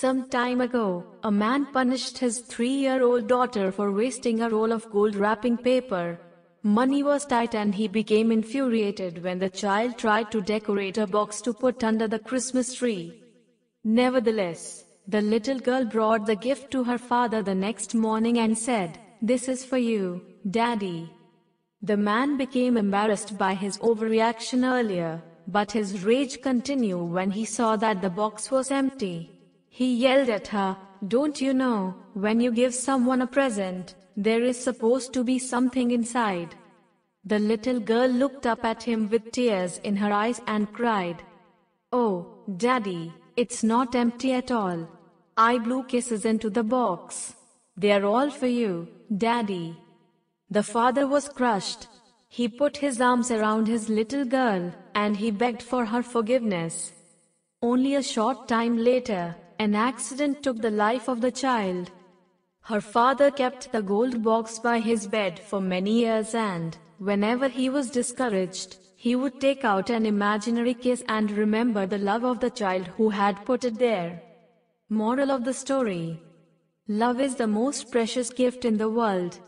Some time ago, a man punished his three-year-old daughter for wasting a roll of gold wrapping paper. Money was tight and he became infuriated when the child tried to decorate a box to put under the Christmas tree. Nevertheless, the little girl brought the gift to her father the next morning and said, This is for you, daddy. The man became embarrassed by his overreaction earlier, but his rage continued when he saw that the box was empty. He yelled at her, Don't you know, when you give someone a present, there is supposed to be something inside. The little girl looked up at him with tears in her eyes and cried, Oh, Daddy, it's not empty at all. I blew kisses into the box. They're all for you, Daddy. The father was crushed. He put his arms around his little girl, and he begged for her forgiveness. Only a short time later, an accident took the life of the child. Her father kept the gold box by his bed for many years and, whenever he was discouraged, he would take out an imaginary kiss and remember the love of the child who had put it there. Moral of the story Love is the most precious gift in the world,